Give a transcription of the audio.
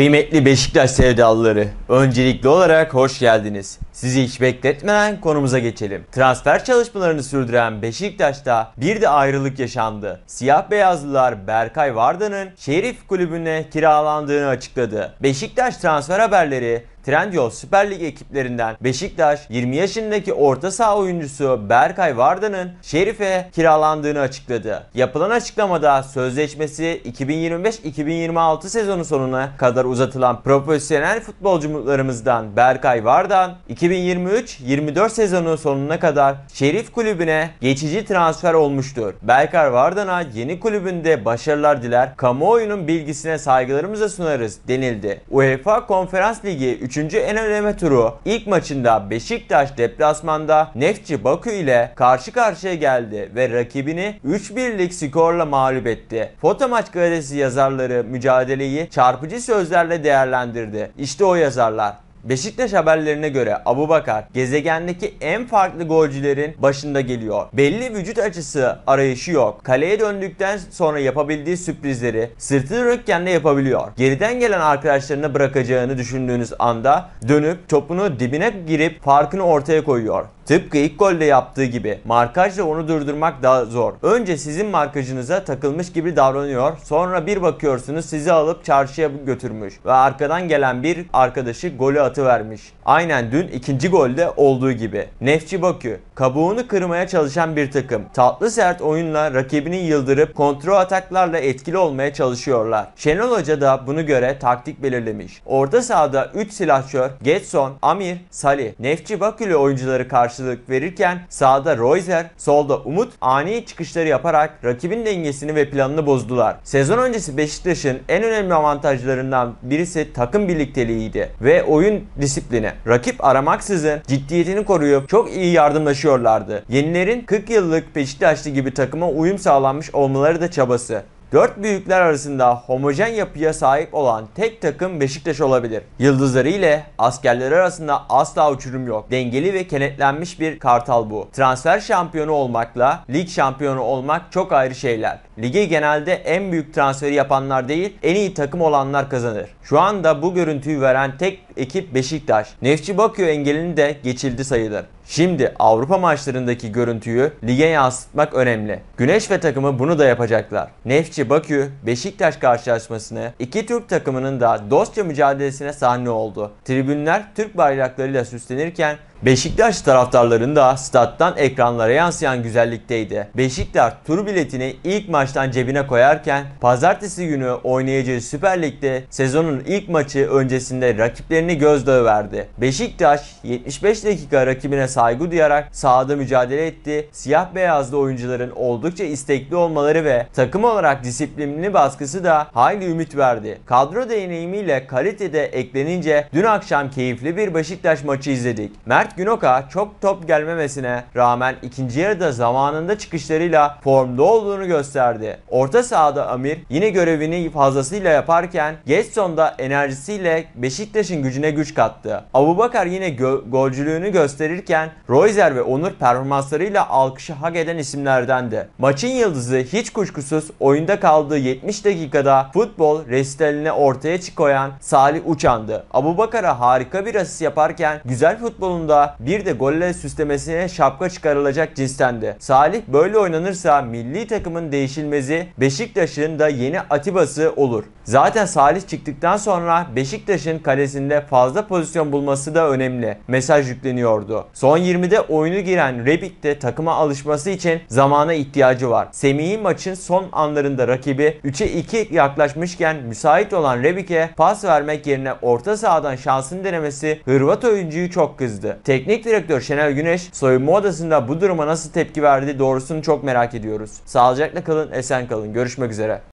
Kıymetli Beşiktaş sevdalıları, öncelikli olarak hoş geldiniz. Sizi hiç bekletmeden konumuza geçelim. Transfer çalışmalarını sürdüren Beşiktaş'ta bir de ayrılık yaşandı. Siyah beyazlılar Berkay Varda'nın Şerif kulübüne kiralandığını açıkladı. Beşiktaş transfer haberleri Trendyol Süper Lig ekiplerinden Beşiktaş 20 yaşındaki orta saha oyuncusu Berkay Varda'nın Şerif'e kiralandığını açıkladı. Yapılan açıklamada sözleşmesi 2025-2026 sezonu sonuna kadar uzatılan profesyonel futbolcumuzlarımızdan Berkay Vardan 2023-24 sezonu sonuna kadar Şerif kulübüne geçici transfer olmuştur. Berkay Vardan'a yeni kulübünde başarılar diler, kamuoyunun bilgisine saygılarımızı sunarız denildi. UEFA Konferans Ligi 3 Üçüncü en önemli turu ilk maçında Beşiktaş deplasmanda Neftçi Bakü ile karşı karşıya geldi ve rakibini 3-1'lik skorla mağlup etti. Foto Maç gazetesi yazarları mücadeleyi çarpıcı sözlerle değerlendirdi. İşte o yazarlar. Beşiktaş haberlerine göre Abubakar gezegendeki en farklı golcülerin başında geliyor. Belli vücut açısı arayışı yok. Kaleye döndükten sonra yapabildiği sürprizleri sırtı dönükken de yapabiliyor. Geriden gelen arkadaşlarına bırakacağını düşündüğünüz anda dönüp topunu dibine girip farkını ortaya koyuyor. Tıpkı ilk golde yaptığı gibi markajla onu durdurmak daha zor. Önce sizin markajınıza takılmış gibi davranıyor. Sonra bir bakıyorsunuz sizi alıp çarşıya götürmüş ve arkadan gelen bir arkadaşı golü atıvermiş. Aynen dün ikinci golde olduğu gibi. Nefçi Bakü kabuğunu kırmaya çalışan bir takım. Tatlı sert oyunla rakibini yıldırıp kontrol ataklarla etkili olmaya çalışıyorlar. Şenol Hoca da bunu göre taktik belirlemiş. Orta sahada 3 silahşör Getson, Amir, Salih, Nefçi Bakü oyuncuları karşı karşılık verirken sağda Royzer, solda Umut ani çıkışları yaparak rakibin dengesini ve planını bozdular. Sezon öncesi Beşiktaş'ın en önemli avantajlarından birisi takım birlikteliğiydi ve oyun disiplini. Rakip aramaksızın ciddiyetini koruyup çok iyi yardımlaşıyorlardı. Yenilerin 40 yıllık Beşiktaşlı gibi takıma uyum sağlanmış olmaları da çabası. Dört büyükler arasında homojen yapıya sahip olan tek takım Beşiktaş olabilir. Yıldızları ile askerleri arasında asla uçurum yok. Dengeli ve kenetlenmiş bir kartal bu. Transfer şampiyonu olmakla lig şampiyonu olmak çok ayrı şeyler. Ligi genelde en büyük transferi yapanlar değil, en iyi takım olanlar kazanır. Şu anda bu görüntüyü veren tek ekip Beşiktaş. Nefçi Bakıyor engelini de geçildi sayılır. Şimdi Avrupa maçlarındaki görüntüyü lige yansıtmak önemli. Güneş ve takımı bunu da yapacaklar. Nefçi Bakü, Beşiktaş karşılaşmasını iki Türk takımının da dostça mücadelesine sahne oldu. Tribünler Türk bayraklarıyla süslenirken Beşiktaş taraftarlarının da stat'tan ekranlara yansıyan güzellikteydi. Beşiktaş tur biletini ilk maçtan cebine koyarken pazartesi günü oynayacağı Süper Lig'de sezonun ilk maçı öncesinde rakiplerini gözdağı verdi. Beşiktaş 75 dakika rakibine saygı duyarak sahada mücadele etti. Siyah beyazlı oyuncuların oldukça istekli olmaları ve takım olarak disiplinli baskısı da hayli ümit verdi. Kadro deneyimiyle kalitede eklenince dün akşam keyifli bir Beşiktaş maçı izledik. Mert Mert Günoka çok top gelmemesine rağmen ikinci yarıda zamanında çıkışlarıyla formda olduğunu gösterdi. Orta sahada Amir yine görevini fazlasıyla yaparken Getson da enerjisiyle Beşiktaş'ın gücüne güç kattı. Abubakar yine gö- golcülüğünü gösterirken Royzer ve Onur performanslarıyla alkışı hak eden isimlerdendi. Maçın yıldızı hiç kuşkusuz oyunda kaldığı 70 dakikada futbol resitaline ortaya çıkoyan Salih Uçan'dı. Abubakar'a harika bir asist yaparken güzel futbolunda bir de golle süslemesine şapka çıkarılacak cinstendi. Salih böyle oynanırsa milli takımın değişilmezi Beşiktaş'ın da yeni Atiba'sı olur. Zaten Salih çıktıktan sonra Beşiktaş'ın kalesinde fazla pozisyon bulması da önemli. Mesaj yükleniyordu. Son 20'de oyunu giren Rebic de takıma alışması için zamana ihtiyacı var. Semih'in maçın son anlarında rakibi 3'e 2 yaklaşmışken müsait olan Rebic'e pas vermek yerine orta sahadan şansını denemesi Hırvat oyuncuyu çok kızdı. Teknik direktör Şenel Güneş soyunma odasında bu duruma nasıl tepki verdi doğrusunu çok merak ediyoruz. Sağlıcakla kalın, esen kalın. Görüşmek üzere.